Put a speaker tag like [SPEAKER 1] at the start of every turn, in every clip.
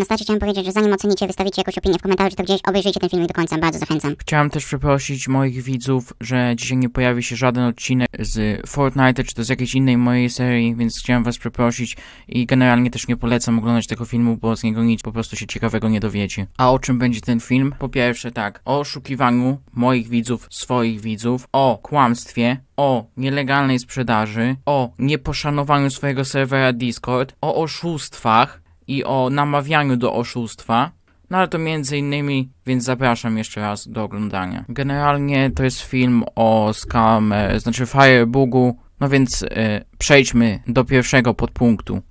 [SPEAKER 1] Na starcie chciałem powiedzieć, że zanim ocenicie, wystawicie jakąś opinię w komentarzu, to gdzieś obejrzyjcie ten filmik do końca, bardzo zachęcam. Chciałem też przeprosić moich widzów, że dzisiaj nie pojawi się żaden odcinek z Fortnite czy to z jakiejś innej mojej serii, więc chciałem was przeprosić i generalnie też nie polecam oglądać tego filmu, bo z niego nic po prostu się ciekawego nie dowiecie. A o czym będzie ten film? Po pierwsze tak, o oszukiwaniu moich widzów, swoich widzów, o kłamstwie, o nielegalnej sprzedaży, o nieposzanowaniu swojego serwera Discord, o oszustwach, i o namawianiu do oszustwa. No ale to między innymi, więc zapraszam jeszcze raz do oglądania. Generalnie to jest film o Scam, e, znaczy Firebugu, no więc e, przejdźmy do pierwszego podpunktu.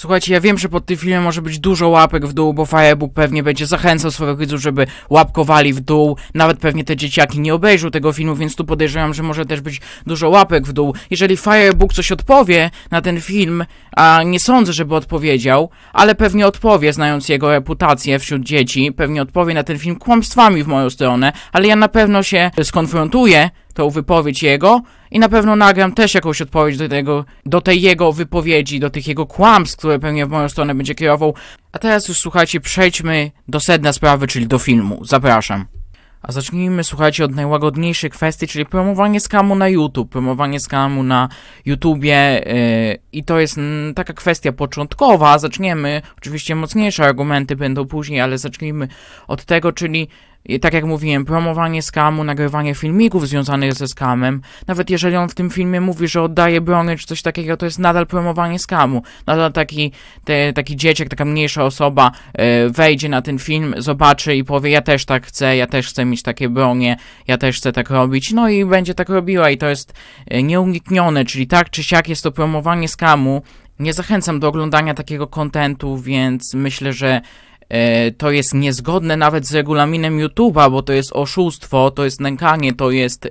[SPEAKER 1] Słuchajcie, ja wiem, że pod tym filmem może być dużo łapek w dół, bo Firebook pewnie będzie zachęcał swoich widzów, żeby łapkowali w dół. Nawet pewnie te dzieciaki nie obejrzą tego filmu, więc tu podejrzewam, że może też być dużo łapek w dół. Jeżeli Firebook coś odpowie na ten film, a nie sądzę, żeby odpowiedział, ale pewnie odpowie, znając jego reputację wśród dzieci, pewnie odpowie na ten film kłamstwami w moją stronę, ale ja na pewno się skonfrontuję tą wypowiedź jego i na pewno nagram też jakąś odpowiedź do tego, do tej jego wypowiedzi, do tych jego kłamstw, które pewnie w moją stronę będzie kierował. A teraz już słuchajcie, przejdźmy do sedna sprawy, czyli do filmu. Zapraszam. A zacznijmy, słuchajcie, od najłagodniejszej kwestii, czyli promowanie skamu na YouTube, promowanie skamu na YouTubie yy, i to jest mm, taka kwestia początkowa, zaczniemy, oczywiście mocniejsze argumenty będą później, ale zacznijmy od tego, czyli i tak jak mówiłem, promowanie skamu, nagrywanie filmików związanych ze skamem, nawet jeżeli on w tym filmie mówi, że oddaje brony czy coś takiego, to jest nadal promowanie skamu. Nadal taki, te, taki dzieciak, taka mniejsza osoba e, wejdzie na ten film, zobaczy i powie, ja też tak chcę, ja też chcę mieć takie bronie, ja też chcę tak robić, no i będzie tak robiła i to jest e, nieuniknione, czyli tak czy siak jest to promowanie skamu. Nie zachęcam do oglądania takiego kontentu, więc myślę, że E, to jest niezgodne nawet z regulaminem YouTube'a, bo to jest oszustwo, to jest nękanie, to jest e,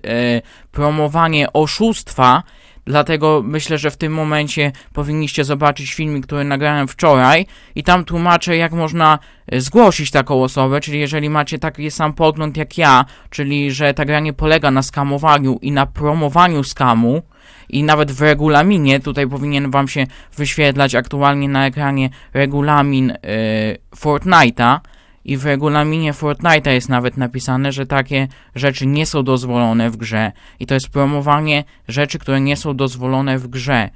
[SPEAKER 1] promowanie oszustwa. Dlatego myślę, że w tym momencie powinniście zobaczyć filmik, który nagrałem wczoraj i tam tłumaczę, jak można e, zgłosić taką osobę, czyli jeżeli macie taki sam pogląd jak ja, czyli że ta gra nie polega na skamowaniu i na promowaniu skamu, i nawet w regulaminie, tutaj powinien wam się wyświetlać aktualnie na ekranie regulamin y, Fortnite'a, i w regulaminie Fortnite'a jest nawet napisane, że takie rzeczy nie są dozwolone w grze. I to jest promowanie rzeczy, które nie są dozwolone w grze.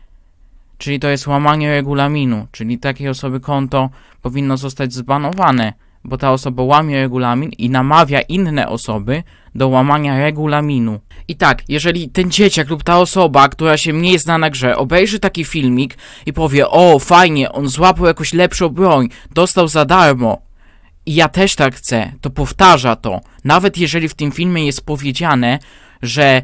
[SPEAKER 1] Czyli to jest łamanie regulaminu, czyli takiej osoby konto powinno zostać zbanowane bo ta osoba łamie regulamin i namawia inne osoby do łamania regulaminu. I tak, jeżeli ten dzieciak lub ta osoba, która się mniej zna na grze, obejrzy taki filmik i powie: O, fajnie, on złapał jakąś lepszą broń, dostał za darmo. I ja też tak chcę, to powtarza to. Nawet jeżeli w tym filmie jest powiedziane, że e,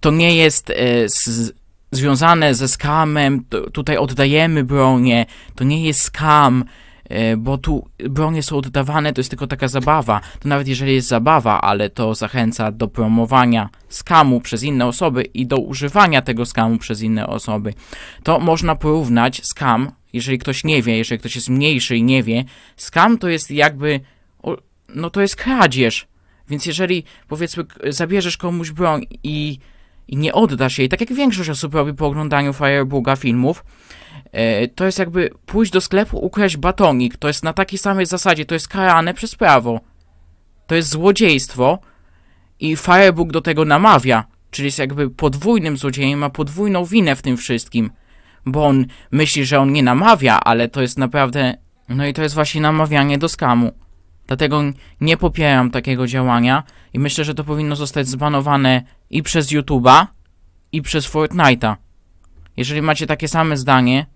[SPEAKER 1] to nie jest e, z, związane ze skamem, tutaj oddajemy bronię, to nie jest skam, E, bo tu bronie są oddawane, to jest tylko taka zabawa. To nawet jeżeli jest zabawa, ale to zachęca do promowania skamu przez inne osoby i do używania tego skamu przez inne osoby. To można porównać skam, jeżeli ktoś nie wie, jeżeli ktoś jest mniejszy i nie wie, skam to jest jakby, no to jest kradzież. Więc jeżeli powiedzmy zabierzesz komuś broń i, i nie oddasz jej, tak jak większość osób robi po oglądaniu Firebuga filmów, E, to jest jakby pójść do sklepu, ukraść batonik. To jest na takiej samej zasadzie, to jest karane przez prawo. To jest złodziejstwo i Firebook do tego namawia, czyli jest jakby podwójnym złodziejem, ma podwójną winę w tym wszystkim, bo on myśli, że on nie namawia, ale to jest naprawdę, no i to jest właśnie namawianie do skamu. Dlatego nie popieram takiego działania i myślę, że to powinno zostać zbanowane i przez YouTube'a, i przez Fortnite'a. Jeżeli macie takie same zdanie,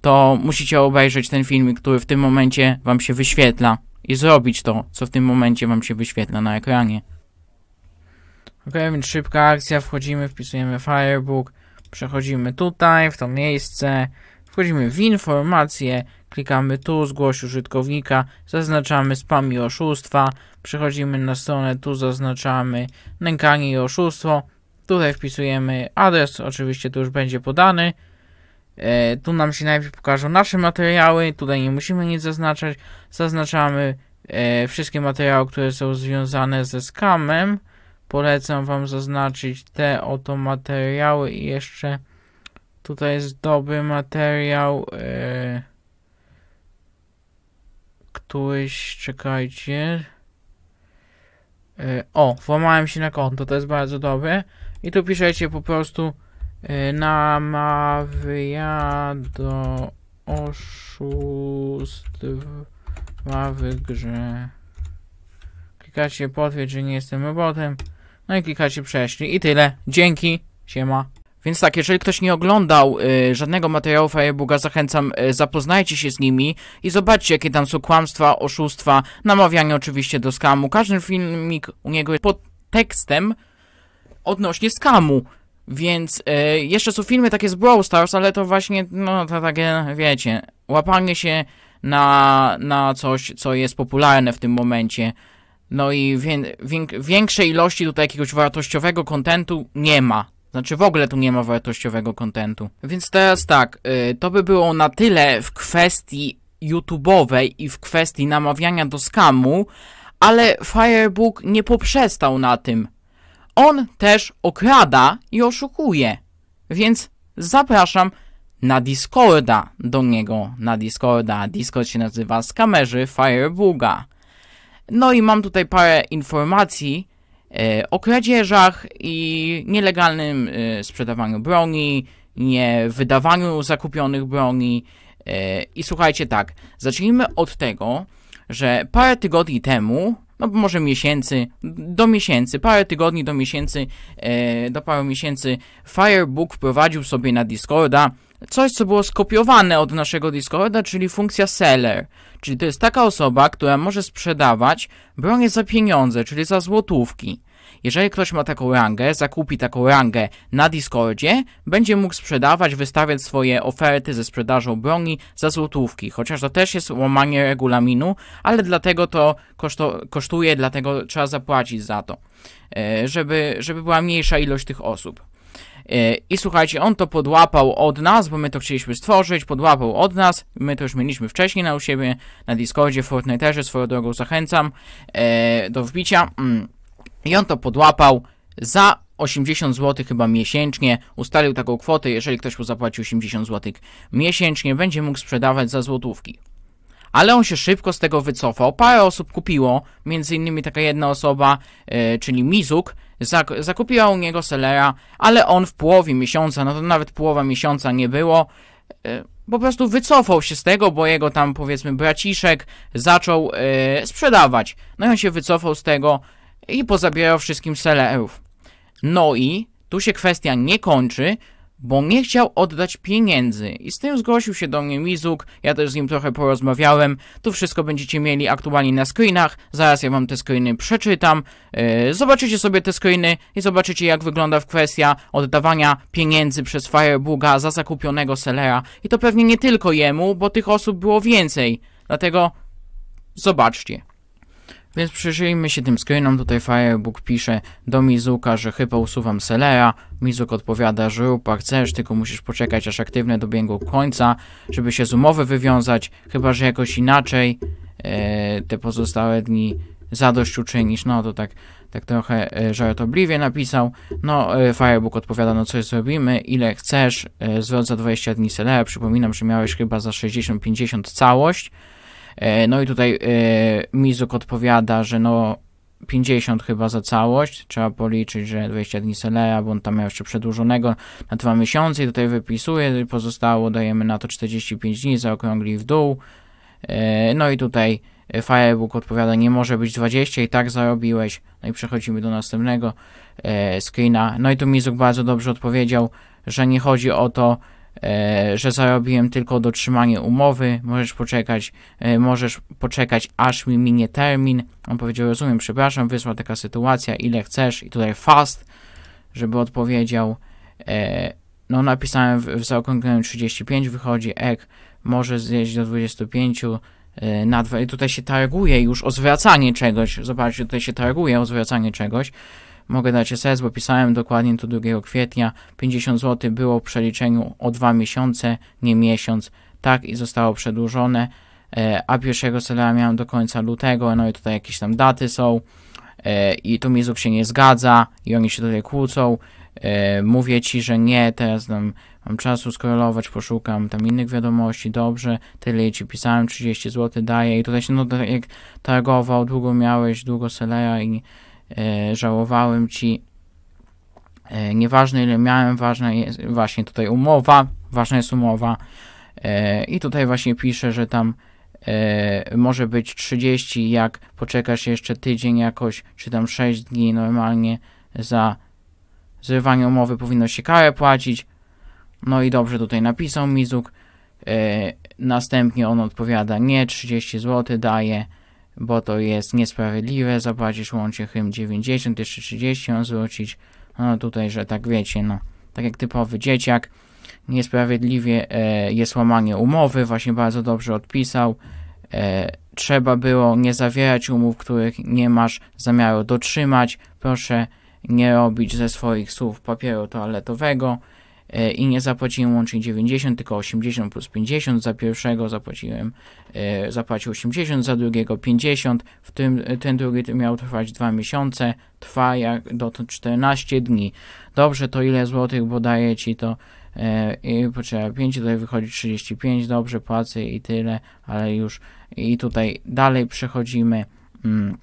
[SPEAKER 1] to musicie obejrzeć ten filmik, który w tym momencie wam się wyświetla i zrobić to, co w tym momencie wam się wyświetla na ekranie. Ok, więc szybka akcja, wchodzimy, wpisujemy Firebook, przechodzimy tutaj, w to miejsce, wchodzimy w informacje, klikamy tu, zgłoś użytkownika, zaznaczamy spam i oszustwa, przechodzimy na stronę, tu zaznaczamy nękanie i oszustwo, tutaj wpisujemy adres, oczywiście tu już będzie podany, E, tu nam się najpierw pokażą nasze materiały, tutaj nie musimy nic zaznaczać. Zaznaczamy e, wszystkie materiały, które są związane ze skamem. Polecam Wam zaznaczyć te oto materiały i jeszcze tutaj jest dobry materiał, e, któryś, czekajcie, o, włamałem się na konto, to jest bardzo dobre i tu piszecie po prostu E, namawia do oszustwa w grze. Klikacie potwierdź, że nie jestem robotem. No i klikacie prześlij. I tyle. Dzięki. Siema. Więc tak, jeżeli ktoś nie oglądał y, żadnego materiału Firebuga, zachęcam, y, zapoznajcie się z nimi i zobaczcie, jakie tam są kłamstwa, oszustwa, namawianie oczywiście do skamu. Każdy filmik u niego jest pod tekstem odnośnie skamu. Więc y, jeszcze są filmy takie z Brawl Stars, ale to właśnie, no, to takie, wiecie, łapanie się na, na coś, co jest popularne w tym momencie. No i wie, wię większej ilości tutaj jakiegoś wartościowego kontentu nie ma. Znaczy w ogóle tu nie ma wartościowego kontentu. Więc teraz tak, y, to by było na tyle w kwestii YouTube'owej i w kwestii namawiania do skamu, ale Firebook nie poprzestał na tym on też okrada i oszukuje. Więc zapraszam na Discorda do niego, na Discorda. Discord się nazywa Skamerzy Firebuga. No i mam tutaj parę informacji e, o kradzieżach i nielegalnym e, sprzedawaniu broni, nie wydawaniu zakupionych broni. E, I słuchajcie tak, zacznijmy od tego, że parę tygodni temu no może miesięcy, do miesięcy, parę tygodni do miesięcy, e, do paru miesięcy, Firebook wprowadził sobie na Discorda coś, co było skopiowane od naszego Discorda, czyli funkcja seller. Czyli to jest taka osoba, która może sprzedawać bronię za pieniądze, czyli za złotówki. Jeżeli ktoś ma taką rangę, zakupi taką rangę na Discordzie, będzie mógł sprzedawać, wystawiać swoje oferty ze sprzedażą broni za złotówki, chociaż to też jest łamanie regulaminu, ale dlatego to koszto, kosztuje, dlatego trzeba zapłacić za to, e, żeby, żeby była mniejsza ilość tych osób. E, I słuchajcie, on to podłapał od nas, bo my to chcieliśmy stworzyć, podłapał od nas, my to już mieliśmy wcześniej na u siebie, na Discordzie, Fortnite też swoją drogą zachęcam e, do wbicia. Mm. I on to podłapał za 80 zł chyba miesięcznie. Ustalił taką kwotę, jeżeli ktoś mu zapłaci 80 zł miesięcznie, będzie mógł sprzedawać za złotówki. Ale on się szybko z tego wycofał. Parę osób kupiło, między innymi taka jedna osoba, yy, czyli Mizuk, zak zakupiła u niego sellera, ale on w połowie miesiąca, no to nawet połowa miesiąca nie było, yy, po prostu wycofał się z tego, bo jego tam powiedzmy braciszek zaczął yy, sprzedawać. No i on się wycofał z tego, i pozabierał wszystkim sellerów. No i tu się kwestia nie kończy, bo nie chciał oddać pieniędzy i z tym zgłosił się do mnie Mizuk, ja też z nim trochę porozmawiałem, tu wszystko będziecie mieli aktualnie na screenach, zaraz ja wam te screeny przeczytam, yy, zobaczycie sobie te screeny i zobaczycie jak wygląda kwestia oddawania pieniędzy przez Firebuga za zakupionego sellera i to pewnie nie tylko jemu, bo tych osób było więcej, dlatego zobaczcie. Więc przyjrzyjmy się tym screenom, tutaj Firebook pisze do Mizuka, że chyba usuwam Selea, Mizuk odpowiada, że upa chcesz, tylko musisz poczekać aż aktywne dobiegną końca, żeby się z umowy wywiązać, chyba że jakoś inaczej e, te pozostałe dni zadość uczynisz, no to tak, tak trochę e, żartobliwie napisał, no e, Firebook odpowiada, no coś zrobimy, ile chcesz, e, zwrot za 20 dni Selea, przypominam, że miałeś chyba za 60-50 całość, E, no i tutaj e, Mizuk odpowiada, że no 50 chyba za całość, trzeba policzyć, że 20 dni Selea, bo on tam miał jeszcze przedłużonego na dwa miesiące i tutaj wypisuje, pozostało dajemy na to 45 dni, zaokrągli w dół. E, no i tutaj Firebook odpowiada, nie może być 20 i tak zarobiłeś. No i przechodzimy do następnego screena. No i tu Mizuk bardzo dobrze odpowiedział, że nie chodzi o to, E, że zarobiłem tylko dotrzymanie umowy, możesz poczekać, e, możesz poczekać aż mi minie termin. On powiedział, rozumiem, przepraszam, wysła taka sytuacja, ile chcesz i tutaj fast, żeby odpowiedział. E, no napisałem w, w 35, wychodzi ek, może zjeść do 25, na dwa, tutaj się targuje już o zwracanie czegoś. Zobaczcie, tutaj się targuje o zwracanie czegoś. Mogę dać SS, bo pisałem dokładnie to 2 kwietnia. 50 zł było w przeliczeniu o 2 miesiące, nie miesiąc. Tak i zostało przedłużone. E, a pierwszego seleja miałem do końca lutego, no i tutaj jakieś tam daty są. E, I tu Mizuk się nie zgadza i oni się tutaj kłócą. E, mówię ci, że nie, teraz tam mam czasu skorelować, poszukam tam innych wiadomości, dobrze, tyle ci pisałem, 30 zł daję i tutaj się no tak jak targował, długo miałeś, długo Seleja i E, żałowałem ci. E, nieważne ile miałem, ważna jest właśnie tutaj umowa, ważna jest umowa. E, I tutaj właśnie piszę, że tam może być 30, jak poczekasz jeszcze tydzień jakoś, czy tam 6 dni normalnie za zrywanie umowy powinno się karę płacić. No i dobrze tutaj napisał Mizuk. Następnie on odpowiada nie, 30 zł daje bo to jest niesprawiedliwe, zapłacisz łącznie hymn 90, jeszcze 30 on zwrócić. No tutaj, że tak wiecie, no, tak jak typowy dzieciak. Niesprawiedliwie e, jest łamanie umowy, właśnie bardzo dobrze odpisał. E, trzeba było nie zawierać umów, których nie masz zamiaru dotrzymać. Proszę nie robić ze swoich słów papieru toaletowego. E, i nie zapłaciłem łącznie 90, tylko 80 plus 50. Za pierwszego zapłaciłem, e, zapłacił 80, za drugiego 50. W tym e, ten drugi miał trwać 2 miesiące, trwa jak dotąd 14 dni. Dobrze, to ile złotych podaje ci to i potrzeba 5, tutaj wychodzi 35, dobrze, płacę i tyle, ale już i tutaj dalej przechodzimy. Mm,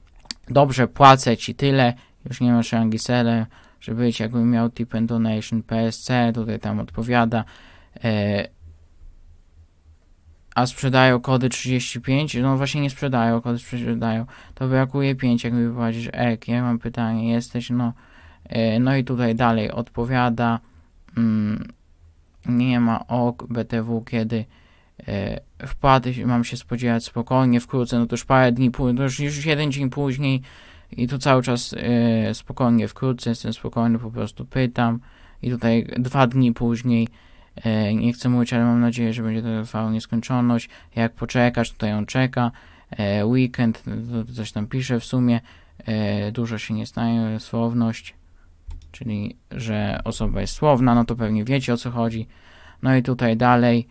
[SPEAKER 1] dobrze, płacę ci tyle, już nie masz angisele, żeby być, jakbym miał tip and donation PSC, tutaj tam odpowiada. E, a sprzedają kody 35, no właśnie nie sprzedają, kody sprzedają, to brakuje 5, jakby mi powiedzieć, ek, ja mam pytanie, jesteś, no, e, no i tutaj dalej odpowiada, mm, nie ma ok, BTW, kiedy e, mam się spodziewać spokojnie, wkrótce, no to już parę dni później, no już, już jeden dzień później, i tu cały czas e, spokojnie, wkrótce jestem spokojny, po prostu pytam. I tutaj dwa dni później, e, nie chcę mówić, ale mam nadzieję, że będzie to trwało nieskończoność. Jak poczekasz, tutaj on czeka. E, weekend, to coś tam pisze w sumie. dużo się nie stanie, słowność, czyli że osoba jest słowna, no to pewnie wiecie o co chodzi. No i tutaj dalej,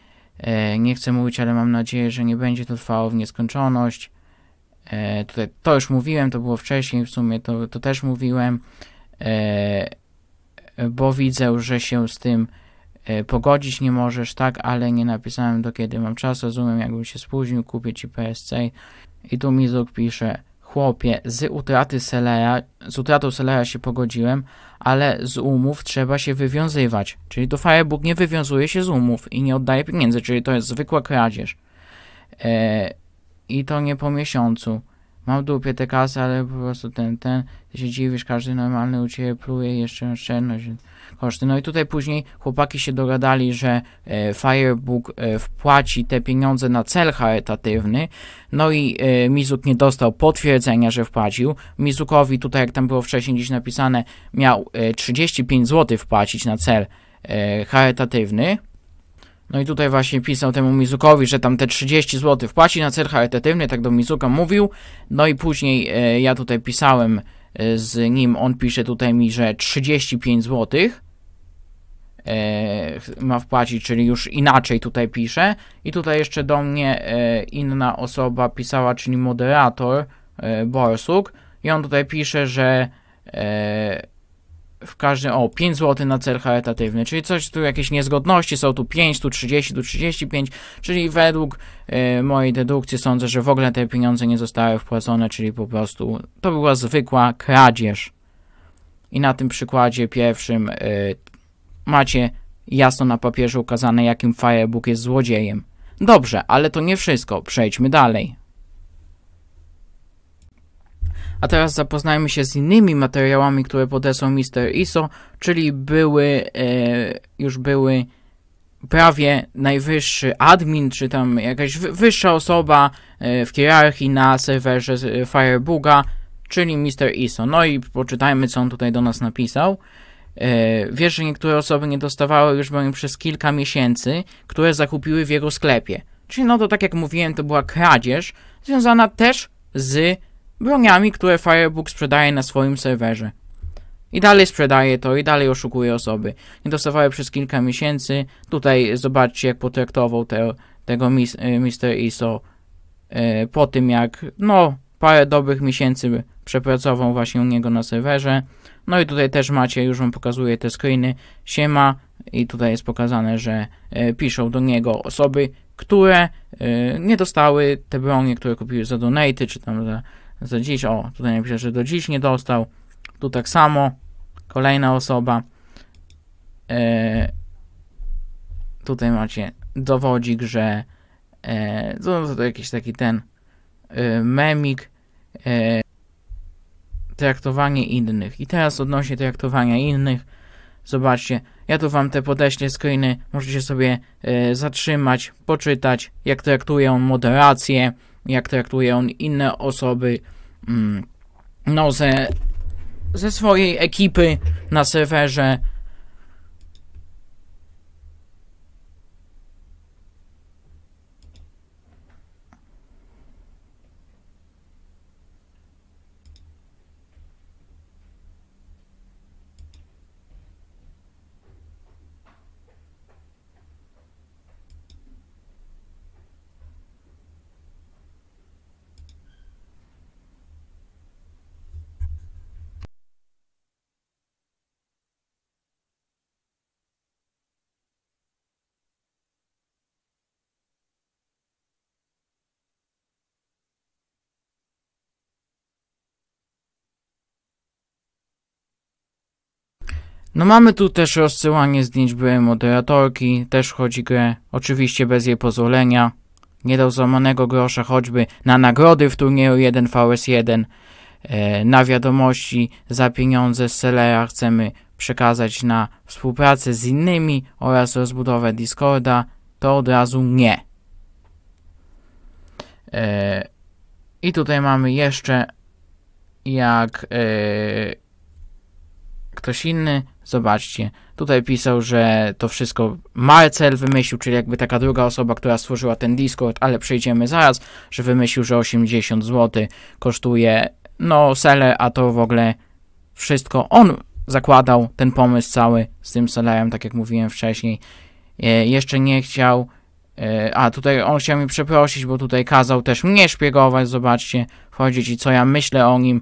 [SPEAKER 1] nie chcę mówić, ale mam nadzieję, że nie będzie to trwało w nieskończoność. E, tutaj to już mówiłem, to było wcześniej w sumie, to, to też mówiłem, e, bo widzę, że się z tym e, pogodzić nie możesz, tak, ale nie napisałem do kiedy mam czas, rozumiem, jakbym się spóźnił, kupię ci PSC. I tu Mizuk pisze, chłopie, z utraty Seleja, z utratą Seleja się pogodziłem, ale z umów trzeba się wywiązywać. Czyli to Firebook nie wywiązuje się z umów i nie oddaje pieniędzy, czyli to jest zwykła kradzież i to nie po miesiącu. Mam dupie te kasy, ale po prostu ten, ten, ty się dziwisz, każdy normalny u ciebie pluje jeszcze oszczędność, koszty. No i tutaj później chłopaki się dogadali, że e, Firebook e, wpłaci te pieniądze na cel charytatywny, no i e, Mizuk nie dostał potwierdzenia, że wpłacił. Mizukowi tutaj, jak tam było wcześniej gdzieś napisane, miał e, 35 zł wpłacić na cel e, charytatywny, no i tutaj właśnie pisał temu Mizukowi, że tam te 30 zł wpłaci na cel charytatywny, tak do Mizuka mówił. No i później e, ja tutaj pisałem e, z nim, on pisze tutaj mi, że 35 zł e, ma wpłacić, czyli już inaczej tutaj pisze. I tutaj jeszcze do mnie e, inna osoba pisała, czyli moderator e, Borsuk. I on tutaj pisze, że e, w każdym, o 5 zł na cel charytatywny, czyli coś tu jakieś niezgodności, są tu 5, tu 30, tu 35, czyli według y, mojej dedukcji sądzę, że w ogóle te pieniądze nie zostały wpłacone, czyli po prostu to była zwykła kradzież. I na tym przykładzie pierwszym y, macie jasno na papierze ukazane, jakim Firebook jest złodziejem. Dobrze, ale to nie wszystko, przejdźmy dalej. A teraz zapoznajmy się z innymi materiałami, które podesłał Mr. ISO, czyli były, e, już były prawie najwyższy admin, czy tam jakaś wyższa osoba e, w hierarchii na serwerze e, Firebuga, czyli Mr. ISO. No i poczytajmy, co on tutaj do nas napisał. E, wiesz, że niektóre osoby nie dostawały już im przez kilka miesięcy, które zakupiły w jego sklepie. Czyli no to tak jak mówiłem, to była kradzież związana też z broniami, które Firebook sprzedaje na swoim serwerze. I dalej sprzedaje to, i dalej oszukuje osoby. Nie dostawały przez kilka miesięcy. Tutaj zobaczcie, jak potraktował te, tego e, Mister Mr. ISO e, po tym, jak no, parę dobrych miesięcy przepracował właśnie u niego na serwerze. No i tutaj też macie, już wam pokazuję te screeny, siema i tutaj jest pokazane, że e, piszą do niego osoby, które nie dostały te bronie, które kupiły za donaty, czy tam za za dziś, o, tutaj napisze że do dziś nie dostał, tu tak samo, kolejna osoba, e, tutaj macie dowodzik, że e, to, to jakiś taki ten e, memik, e, traktowanie innych. I teraz odnośnie traktowania innych, zobaczcie, ja tu wam te podeślę screeny, możecie sobie e, zatrzymać, poczytać, jak traktują moderację, jak traktuje on inne osoby. Mm, no, ze, ze swojej ekipy na serwerze No mamy tu też rozsyłanie zdjęć byłej moderatorki, też chodzi grę, oczywiście bez jej pozwolenia. Nie dał złamanego grosza choćby na nagrody w turnieju 1VS1, e, na wiadomości za pieniądze z Sellera chcemy przekazać na współpracę z innymi oraz rozbudowę Discorda, to od razu nie. E, I tutaj mamy jeszcze jak e, ktoś inny Zobaczcie, tutaj pisał, że to wszystko Marcel wymyślił, czyli jakby taka druga osoba, która stworzyła ten Discord, ale przejdziemy zaraz, że wymyślił, że 80 zł kosztuje no seller, a to w ogóle wszystko on zakładał ten pomysł cały z tym sellerem, tak jak mówiłem wcześniej. E, jeszcze nie chciał, e, a tutaj on chciał mi przeprosić, bo tutaj kazał też mnie szpiegować, zobaczcie, wchodzić i co ja myślę o nim,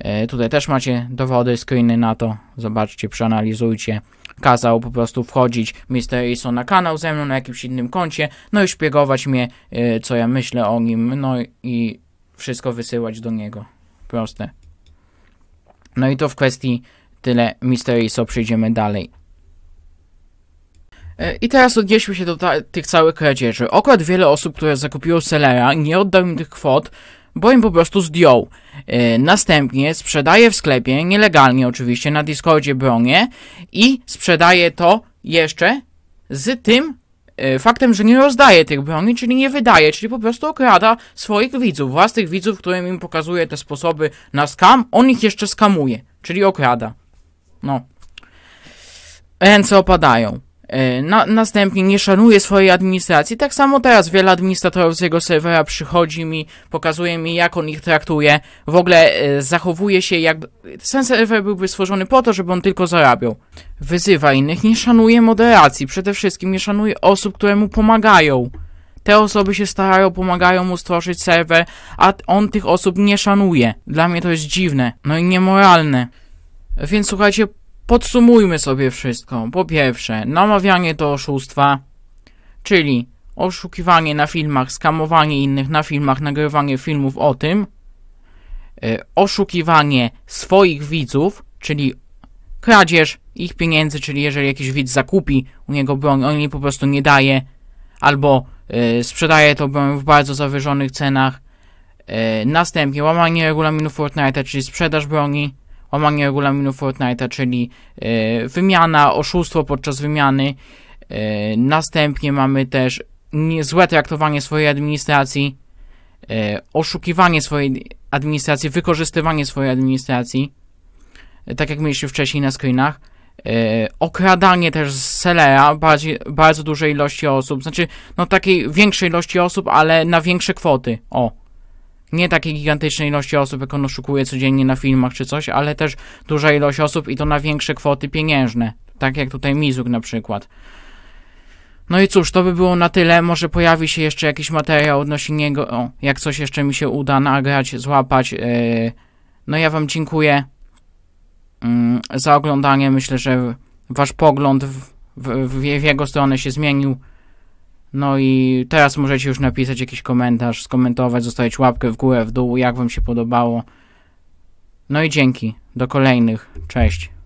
[SPEAKER 1] E, tutaj też macie dowody, screeny na to. Zobaczcie, przeanalizujcie. Kazał po prostu wchodzić Mr. Aison na kanał ze mną na jakimś innym koncie, no i szpiegować mnie, e, co ja myślę o nim, no i wszystko wysyłać do niego. Proste. No i to w kwestii tyle Mr. Aso, przejdziemy dalej. E, I teraz odnieśmy się do tych całych kradzieży. Okład wiele osób, które zakupiło sellera, nie oddał im tych kwot, bo im po prostu zdjął. E, następnie sprzedaje w sklepie, nielegalnie oczywiście, na Discordzie bronię i sprzedaje to jeszcze z tym e, faktem, że nie rozdaje tych broni, czyli nie wydaje, czyli po prostu okrada swoich widzów, własnych widzów, którym im pokazuje te sposoby na skam, on ich jeszcze skamuje, czyli okrada. No. Ręce opadają. E, na, następnie nie szanuje swojej administracji. Tak samo teraz wiele administratorów z jego serwera przychodzi mi, pokazuje mi, jak on ich traktuje. W ogóle e, zachowuje się jak. Ten serwer byłby stworzony po to, żeby on tylko zarabiał. Wyzywa innych, nie szanuje moderacji. Przede wszystkim nie szanuje osób, które mu pomagają. Te osoby się starają, pomagają mu stworzyć serwer, a on tych osób nie szanuje. Dla mnie to jest dziwne, no i niemoralne. Więc słuchajcie, Podsumujmy sobie wszystko. Po pierwsze, namawianie do oszustwa, czyli oszukiwanie na filmach, skamowanie innych na filmach, nagrywanie filmów o tym, e, oszukiwanie swoich widzów, czyli kradzież ich pieniędzy, czyli jeżeli jakiś widz zakupi u niego broń, on jej po prostu nie daje, albo e, sprzedaje to broń w bardzo zawyżonych cenach. E, następnie łamanie regulaminu Fortnite, czyli sprzedaż broni, łamanie regulaminu Fortnite'a, czyli e, wymiana, oszustwo podczas wymiany. E, następnie mamy też nie, złe traktowanie swojej administracji, e, oszukiwanie swojej administracji, wykorzystywanie swojej administracji, tak jak mieliśmy wcześniej na screenach. okradanie też z sellera bardziej, bardzo dużej ilości osób, znaczy no takiej większej ilości osób, ale na większe kwoty. O, nie takiej gigantycznej ilości osób, jak ono szukuje codziennie na filmach czy coś, ale też duża ilość osób i to na większe kwoty pieniężne, tak jak tutaj Mizuk na przykład. No i cóż, to by było na tyle. Może pojawi się jeszcze jakiś materiał odnośnie niego, o, jak coś jeszcze mi się uda nagrać, złapać. E, no ja wam dziękuję mm, za oglądanie. Myślę, że wasz pogląd w, w, w jego stronę się zmienił. No i teraz możecie już napisać jakiś komentarz, skomentować, zostawić łapkę w górę, w dół, jak wam się podobało. No i dzięki. Do kolejnych. Cześć.